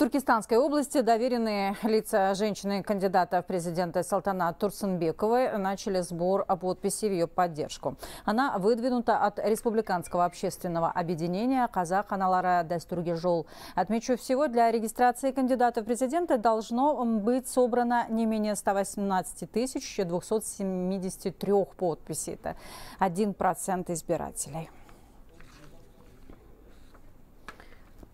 Туркестанской области доверенные лица женщины-кандидата в президенты Салтана Турсенбековой начали сбор подписей в ее поддержку. Она выдвинута от Республиканского общественного объединения «Казах Аналара Дастурги Жол». Отмечу, всего для регистрации кандидата в президенты должно быть собрано не менее 118 тысяч 273 подписей. Это 1% избирателей.